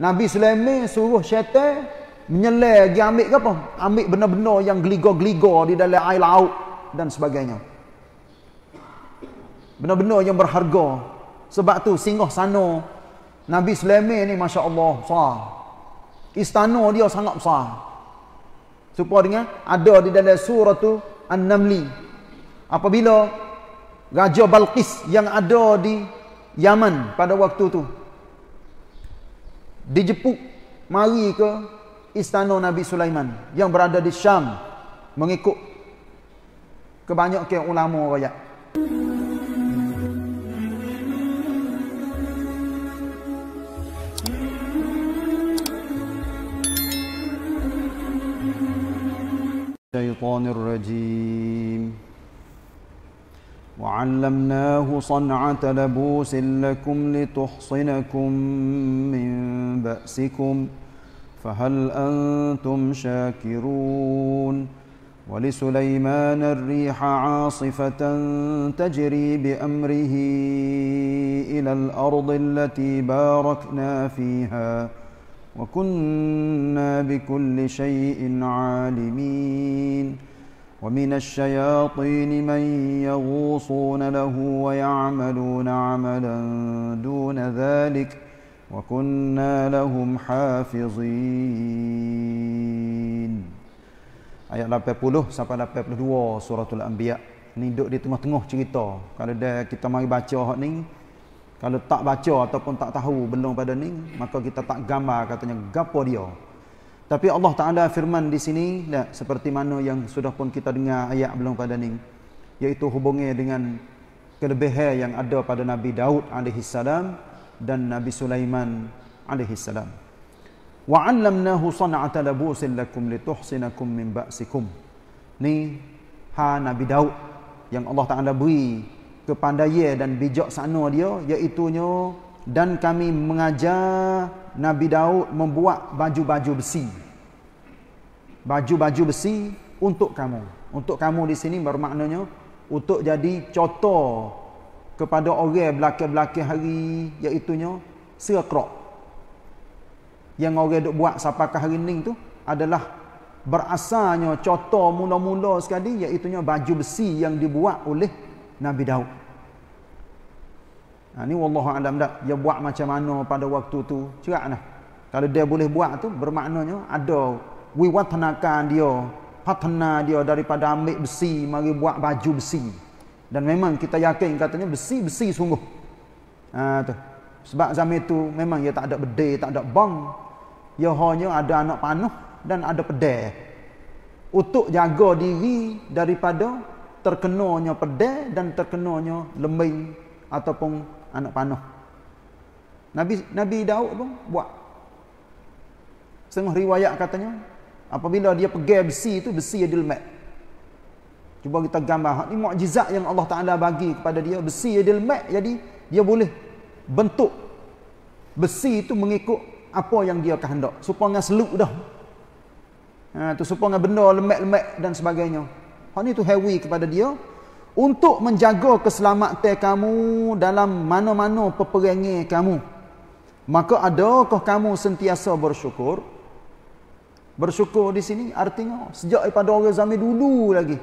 Nabi Sulaiman suruh syaitan menyele dia ambil ke apa? Ambil benda-benda yang geligo-geligo di dalam air laut dan sebagainya. Benda-benda yang berharga. Sebab tu singgah sana Nabi Sulaiman ni masya-Allah besar. Istana dia sangat besar. Supaya dengan ada di dalam surah tu An-Naml. Apabila Raja Balqis yang ada di Yaman pada waktu tu dijepuk mari ke istana Nabi Sulaiman yang berada di Syam mengikut kebanyakan ulama rakyat syaitanir rajim وعلمناه صنعة لبوس لكم لتحصنكم من بأسكم فهل أنتم شاكرون ولسليمان الريح عاصفة تجري بأمره إلى الأرض التي باركنا فيها وكنا بكل شيء عالمين ومن الشياطين من يغوصون له ويعملون عملا دون ذلك وكنا لهم حافظين ayat 80 sampai 82 suratul anbiya ni duduk di tengah-tengah cerita kalau dah kita mari baca hak ni kalau tak baca ataupun tak tahu belum pada ni maka kita tak gambar katanya gapo dia tapi Allah Ta'ala firman di sini, tak? seperti mana yang sudah pun kita dengar ayat belum pada ni, iaitu hubungi dengan kelebihan yang ada pada Nabi Daud AS dan Nabi Sulaiman AS. وَعَلَّمْنَهُ صَنَعَةَ لَبُوسٍ لَكُمْ لِتُحْسِنَكُمْ مِنْ بَأْسِكُمْ Ni, ha Nabi Daud yang Allah Ta'ala beri kepandai dan bijak sana dia, iaitunya dan kami mengajar Nabi Daud membuat baju-baju besi. Baju-baju besi untuk kamu. Untuk kamu di sini bermaknanya untuk jadi contoh kepada orang belakang-belakang hari iaitunya serakrok. Yang orang duk buat sapakah hari ini tu adalah berasanya contoh mula-mula sekali iaitunya baju besi yang dibuat oleh Nabi Daud. Ha, ni wallahu alam dah dia buat macam mana pada waktu tu cerak dah kalau dia boleh buat tu bermaknanya ada wiwatanakan dia patna dia daripada ambil besi mari buat baju besi dan memang kita yakin katanya besi-besi sungguh ha, tu. sebab zaman itu memang dia tak ada bedai tak ada bang. dia hanya ada anak panah dan ada pedai untuk jaga diri daripada terkenanya pedai dan terkenanya lembing ataupun anak panah. Nabi Nabi Daud pun buat. Setengah riwayat katanya, apabila dia pegang besi itu, besi dia Mat. Cuba kita gambar. Ini mu'jizat yang Allah Ta'ala bagi kepada dia. Besi dia Mat, jadi dia boleh bentuk besi itu mengikut apa yang dia kehendak. Supaya seluk dah. Ha, tu supaya benda lemak-lemak dan sebagainya. Hak ni tu hewi kepada dia untuk menjaga keselamatan kamu dalam mana-mana peperangan kamu maka adakah kamu sentiasa bersyukur bersyukur di sini artinya sejak daripada orang zaman dulu lagi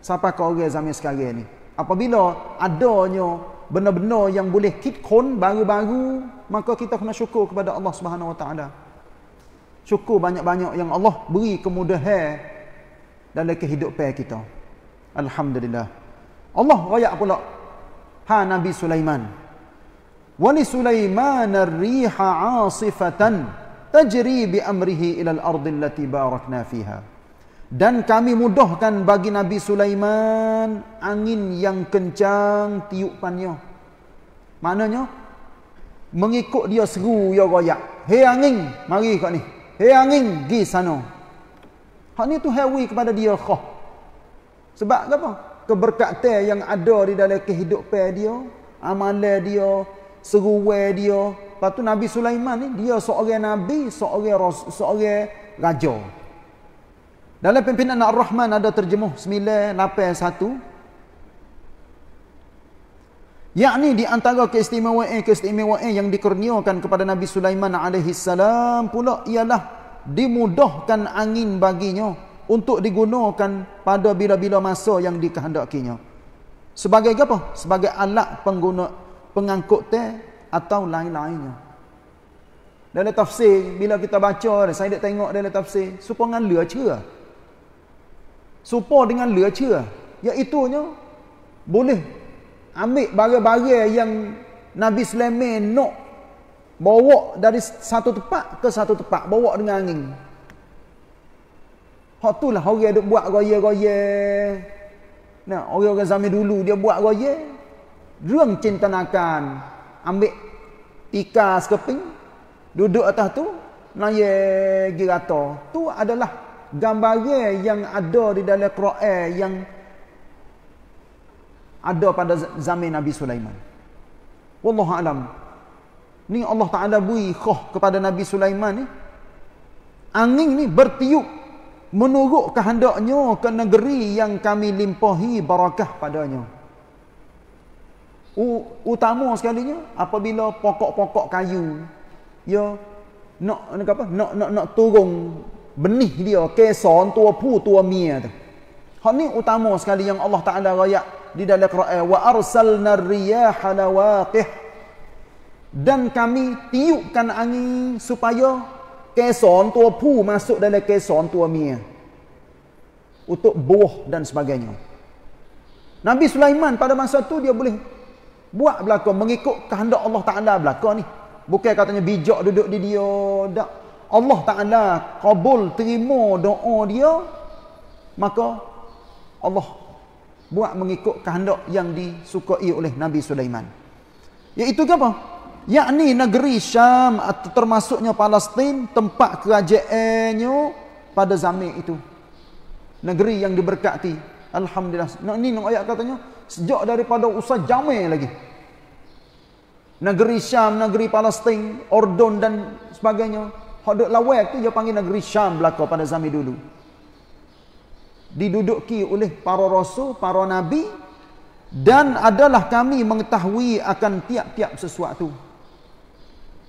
sampai ke orang zaman sekarang ni apabila adanya benar-benar yang boleh kitkon baru-baru maka kita kena syukur kepada Allah Subhanahu Wa Taala syukur banyak-banyak yang Allah beri kemudahan dalam kehidupan kita alhamdulillah Allah royak pula. Ha Nabi Sulaiman. Wa li Sulaiman ar-riha 'asifatan tajri bi amrihi ila al-ardh allati barakna fiha. Dan kami mudahkan bagi Nabi Sulaiman angin yang kencang tiupannya. Maknanya mengikut dia seru ya royak. Hei angin, mari kat ni. Hei angin, pergi sana. Hak ni tu hewi kepada dia khah. Sebab apa? keberkatan yang ada di dalam kehidupan dia, amalan dia, seruai dia. Lepas tu Nabi Sulaiman ni dia seorang nabi, seorang seorang raja. Dalam pimpinan Nabi rahman ada terjemuh 981. Yakni di antara keistimewaan keistimewaan yang dikurniakan kepada Nabi Sulaiman alaihi salam pula ialah dimudahkan angin baginya untuk digunakan pada bila-bila masa yang dikehendakinya. Sebagai apa? Sebagai alat pengguna pengangkut teh atau lain-lainnya. Dalam tafsir, bila kita baca, saya nak tengok dalam tafsir, supaya dengan lecah. Supaya dengan lecah. Iaitunya, boleh ambil barang-barang yang Nabi Sulaiman nak bawa dari satu tempat ke satu tempat. Bawa dengan angin. Hak tu lah orang duk buat raya-raya. Nah, orang-orang zaman dulu dia buat raya. Ruang cinta nakan. Ambil tikar sekeping. Duduk atas tu. Naya girata. Tu adalah gambar yang ada di dalam Quran yang ada pada zaman Nabi Sulaiman. Wallahu alam. Ni Allah Taala bui khah kepada Nabi Sulaiman ni. Angin ni bertiup menurut kehendaknya ke negeri yang kami limpahi barakah padanya. U, utama nya, apabila pokok-pokok kayu ya nak nak apa nak nak nak turun benih dia kesan tua pu tua mia tu. Hak ni utama sekali yang Allah Taala raya di dalam Quran wa arsalna riyaha lawaqih dan kami tiupkan angin supaya ke tua pu masuk dalam ke tua mia untuk buah dan sebagainya. Nabi Sulaiman pada masa tu dia boleh buat belaka mengikut kehendak Allah Taala belaka ni. Bukan katanya bijak duduk di dia dak. Allah Taala kabul terima doa dia maka Allah buat mengikut kehendak yang disukai oleh Nabi Sulaiman. Iaitu ke apa? yakni negeri Syam atau termasuknya Palestin tempat kerajaannya pada zaman itu negeri yang diberkati alhamdulillah nak ni nak ayat katanya sejak daripada usah Jame lagi negeri Syam negeri Palestin Ordon dan sebagainya hok dok tu dia panggil negeri Syam belaka pada zaman dulu diduduki oleh para rasul para nabi dan adalah kami mengetahui akan tiap-tiap sesuatu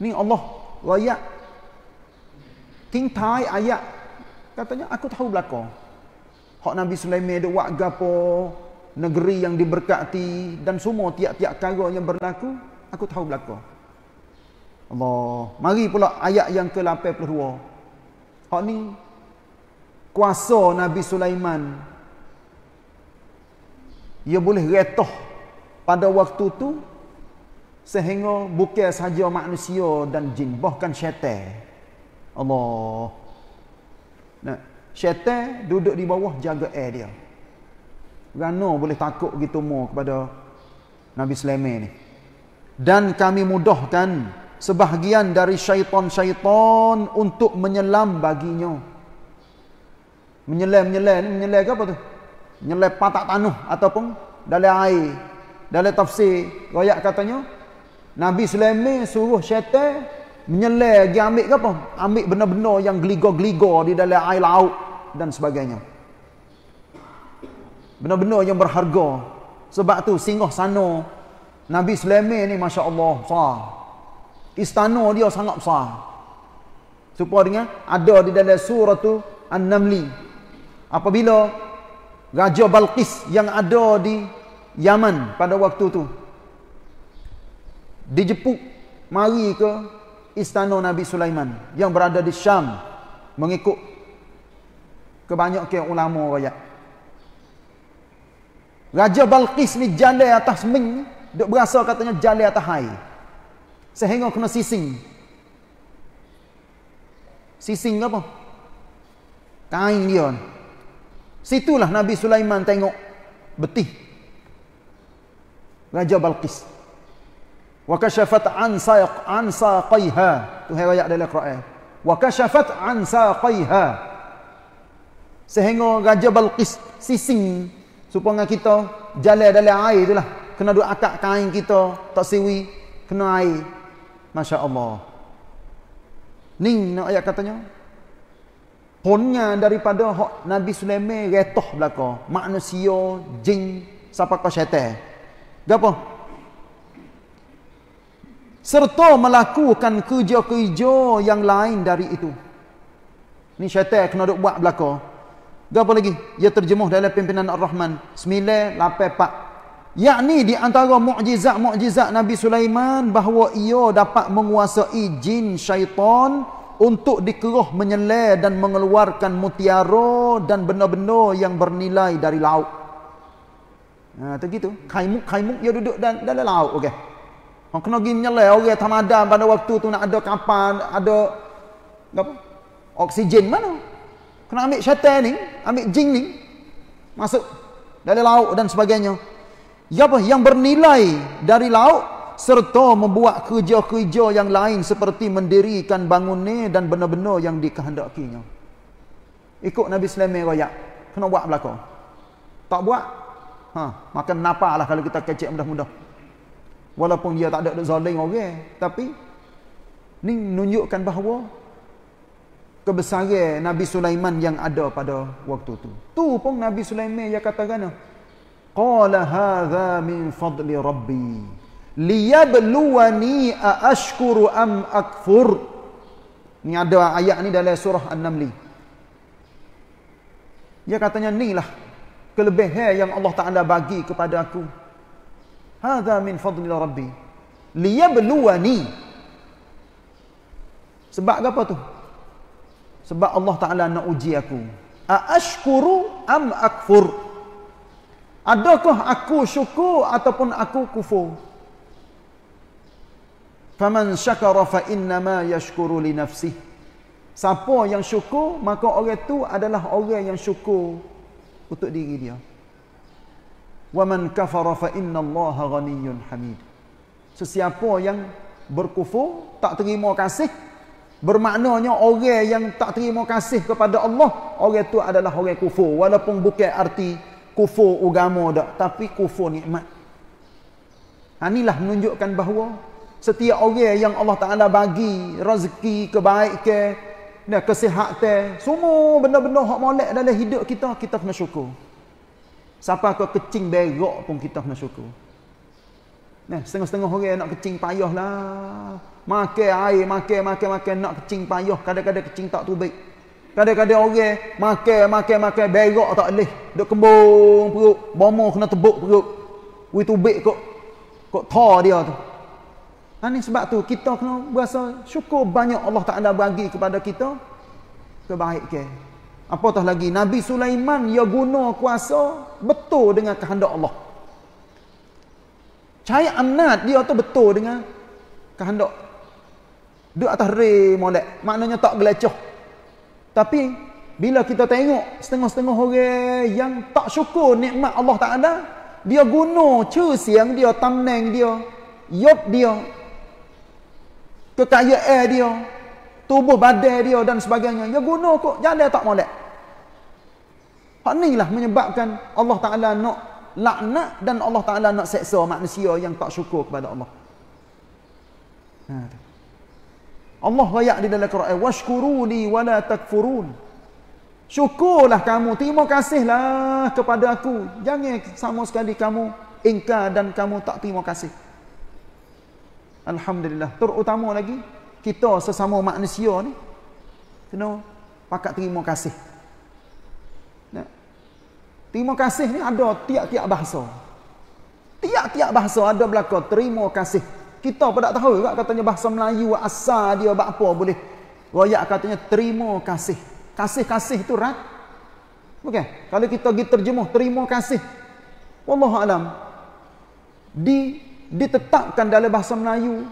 Ni Allah layak. Ting tai ayat. Katanya aku tahu belakang. Hak Nabi Sulaiman ada buat gapo, negeri yang diberkati dan semua tiap-tiap perkara yang berlaku, aku tahu belakang. Allah. Mari pula ayat yang ke-82. Hak ni kuasa Nabi Sulaiman. Ia boleh retoh pada waktu tu sehingga bukan saja manusia dan jin bahkan syaitan Allah nah syaitan duduk di bawah jaga air dia rano boleh takut gitu mu kepada Nabi Sulaiman ni dan kami mudahkan sebahagian dari syaitan-syaitan untuk menyelam baginya menyelam-nyelam menyelam ke apa tu menyelam patak tanah ataupun dalam air dalam tafsir royak katanya Nabi Sulaiman suruh syaitan menyelai pergi ambil apa? Ambil benda-benda yang geligo-geligo di dalam air laut dan sebagainya. Benda-benda yang berharga. Sebab tu singgah sana Nabi Sulaiman ni Masya Allah besar. Istana dia sangat besar. Supaya dengan ada di dalam surah tu An-Namli. Apabila Raja Balqis yang ada di Yaman pada waktu tu dijepuk mari ke istana Nabi Sulaiman yang berada di Syam mengikut kebanyakan ulama rakyat Raja Balqis ni jalan atas min duk berasa katanya jalan atas hai sehingga kena sising sising apa? kain dia situlah Nabi Sulaiman tengok betih Raja Balqis wa kashafat an saq an saqiha tu hai ayat dalam Quran wa kashafat an saqiha sehingga raja Balqis sising supaya kita jalan dalam air itulah kena duk akak kain kita tak siwi kena air masya-Allah ning nak ayat katanya Punya daripada hak Nabi Sulaiman retoh belaka manusia jin siapa ke syaitan gapo serta melakukan kerja-kerja yang lain dari itu. Ni syaitan kena duk buat belaka. Gapo lagi? Ia terjemuh dalam pimpinan Ar-Rahman 984. Yakni di antara mukjizat-mukjizat Nabi Sulaiman bahawa ia dapat menguasai jin syaitan untuk dikeruh menyelai dan mengeluarkan mutiara dan benda-benda yang bernilai dari laut. Nah, ha, begitu. Kaimuk-kaimuk dia duduk dalam laut. Okey. Orang kena pergi menyelah orang okay, tamadan pada waktu tu nak ada kapal, ada apa? Oksigen mana? Kena ambil syaitan ni, ambil jin ni masuk dari laut dan sebagainya. Ya apa yang bernilai dari laut serta membuat kerja-kerja yang lain seperti mendirikan bangun ni dan benar-benar yang dikehendakinya. Ikut Nabi Sulaiman royak. Kena buat belaka. Tak buat? Ha, makan lah kalau kita kecek mudah-mudah walaupun dia tak ada duk zalim orang tapi ni menunjukkan bahawa kebesaran Nabi Sulaiman yang ada pada waktu tu tu pun Nabi Sulaiman yang kata kan qala hadha min fadli rabbi liyabluwani aashkuru am akfur ni ada ayat ni dalam surah an naml dia katanya inilah kelebihan yang Allah Ta'ala bagi kepada aku هذا min فضل ربي liyabluwani. sebab apa tu sebab Allah Taala nak uji aku aashkuru am akfur adakah aku syukur ataupun aku kufur faman syakara fa innama yashkuru li nafsihi siapa yang syukur maka orang tu adalah orang yang syukur untuk diri dia Waman kafara fa inna Allah ghaniyyun hamid. Sesiapa yang berkufur tak terima kasih bermaknanya orang yang tak terima kasih kepada Allah orang itu adalah orang kufur walaupun bukan arti kufur agama dak tapi kufur nikmat. Ha, inilah menunjukkan bahawa setiap orang yang Allah Taala bagi rezeki kebaikan dan kesihatan semua benda-benda hak molek dalam hidup kita kita kena syukur. Siapa kau kecing berok pun kita kena syukur. Nah, setengah-setengah orang nak kecing payah lah. Makan air, makan, makan, makan. Nak kecing payah. Kadang-kadang kecing tak tubik. Kadang-kadang orang makan, makan, makan. Berok tak boleh. Duk kembung perut. Bomoh kena tebuk perut. Wih tubik kok. Kok ta dia tu. Ini sebab tu kita kena berasa syukur banyak Allah Ta'ala bagi kepada kita. Kebaikan. Ke. Apatah lagi Nabi Sulaiman ya guna kuasa betul dengan kehendak Allah. Cai amnat dia tu betul dengan kehendak. Dia atas re molek, maknanya tak gelecoh. Tapi bila kita tengok setengah-setengah orang yang tak syukur nikmat Allah tak ada, dia guna siang dia, tamneng dia, yop dia, kekayaan dia, tubuh badai dia dan sebagainya. Dia guna kok, jalan tak molek. Hak inilah menyebabkan Allah Ta'ala nak laknat dan Allah Ta'ala nak seksa manusia yang tak syukur kepada Allah. Ha. Allah rayak di dalam Quran, وَشْكُرُونِي وَلَا تَكْفُرُونَ Syukurlah kamu, terima kasihlah kepada aku. Jangan sama sekali kamu ingkar dan kamu tak terima kasih. Alhamdulillah. Terutama lagi, kita sesama manusia ni, kena pakat terima kasih. Terima kasih ni ada tiap-tiap bahasa. Tiap-tiap bahasa ada berlaku terima kasih. Kita pun tak tahu juga katanya bahasa Melayu asal dia buat apa boleh. Royak katanya terima kasih. Kasih-kasih itu rat. Bukan? Kalau kita pergi terjemuh terima kasih. Wallahu alam. Di ditetapkan dalam bahasa Melayu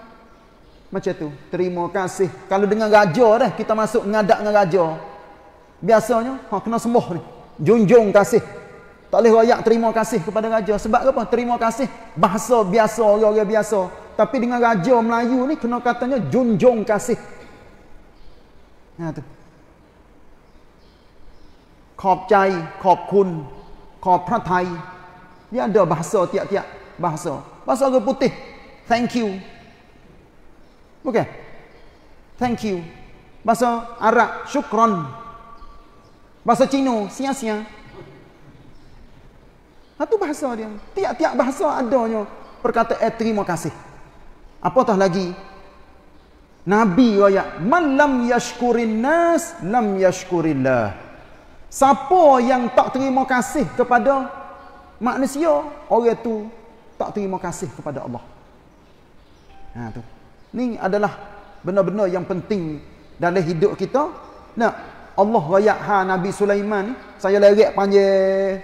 macam tu. Terima kasih. Kalau dengan raja dah kita masuk ngadak dengan raja. Biasanya ha kena sembah ni. Junjung kasih. Tak boleh rakyat terima kasih kepada raja. Sebab apa? Terima kasih bahasa biasa, orang-orang biasa. Tapi dengan raja Melayu ni kena katanya junjung kasih. Ha tu. Khob jai, khob kun, khob prathai. Dia ada bahasa tiap-tiap bahasa. Bahasa orang putih, thank you. Okay, Thank you. Bahasa Arab, syukran. Bahasa Cina, sia-sia. Satu bahasa dia. Tiap-tiap bahasa adanya perkata eh, terima kasih. Apa Apatah lagi Nabi royak man lam yashkurin nas lam yashkurillah. Siapa yang tak terima kasih kepada manusia, orang tu tak terima kasih kepada Allah. Ha tu. Ni adalah benar-benar yang penting dalam hidup kita. Nak Allah royak ha Nabi Sulaiman ni saya lerek panje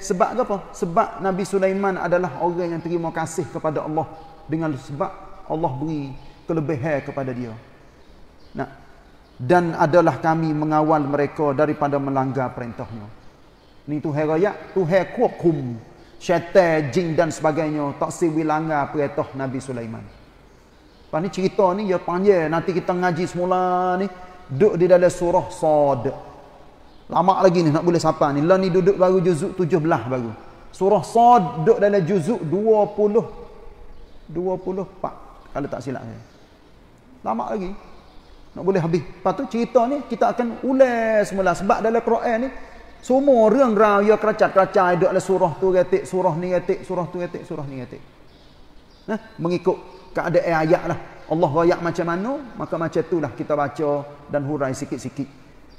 sebab apa? Sebab Nabi Sulaiman adalah orang yang terima kasih kepada Allah dengan sebab Allah beri kelebihan kepada dia. Nah, dan adalah kami mengawal mereka daripada melanggar perintahnya. Ni tu hai royak, tu hai kuakum, syaitan, jin dan sebagainya tak siwi langgar perintah Nabi Sulaiman. Lepas ni cerita ni, ya panje Nanti kita ngaji semula ni. Duk di dalam surah Sadiq. Lama lagi ni nak boleh sapa ni. Lah ni duduk baru juzuk tujuh belah baru. Surah Sad duduk dalam juzuk dua puluh. Dua puluh pak Kalau tak silap saya. Lama lagi. Nak boleh habis. Lepas tu cerita ni kita akan ulas semula. Sebab dalam Quran ni. Semua orang rau ya keracat-keracat. Duduk dalam surah tu retik. Surah ni retik. Surah tu retik. Surah ni retik. Nah, ha? mengikut keadaan ayat lah. Allah ayat macam mana. Maka macam tu lah kita baca dan hurai sikit-sikit.